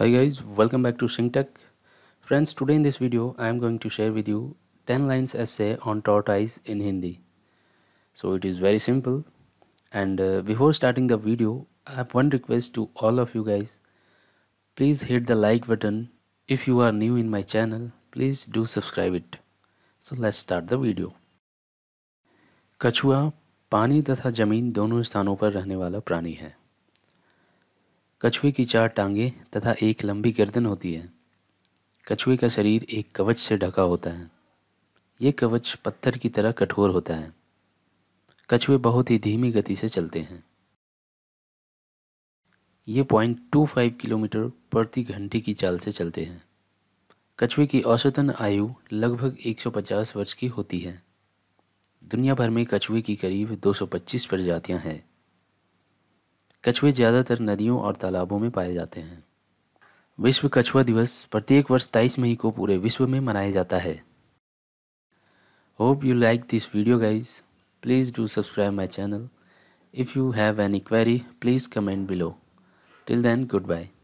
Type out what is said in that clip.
hi guys welcome back to shingtech friends today in this video i am going to share with you 10 lines essay on tortoise in hindi so it is very simple and uh, before starting the video i have one request to all of you guys please hit the like button if you are new in my channel please do subscribe it so let's start the video कछुआ पानी तथा जमीन दोनों स्थानों पर रहने वाला प्राणी है कछुए की चार टांगे तथा एक लंबी गर्दन होती है कछुए का शरीर एक कवच से ढका होता है ये कवच पत्थर की तरह कठोर होता है कछुए बहुत ही धीमी गति से चलते हैं ये पॉइंट टू फाइव किलोमीटर प्रति घंटे की चाल से चलते हैं कछुए की औसतन आयु लगभग 150 वर्ष की होती है दुनिया भर में कछुए की करीब 225 प्रजातियां हैं कछुए ज़्यादातर नदियों और तालाबों में पाए जाते हैं विश्व कछुआ दिवस प्रत्येक वर्ष तेईस मई को पूरे विश्व में मनाया जाता है hope you like this video guys please do subscribe my channel if you have any query please comment below till then good bye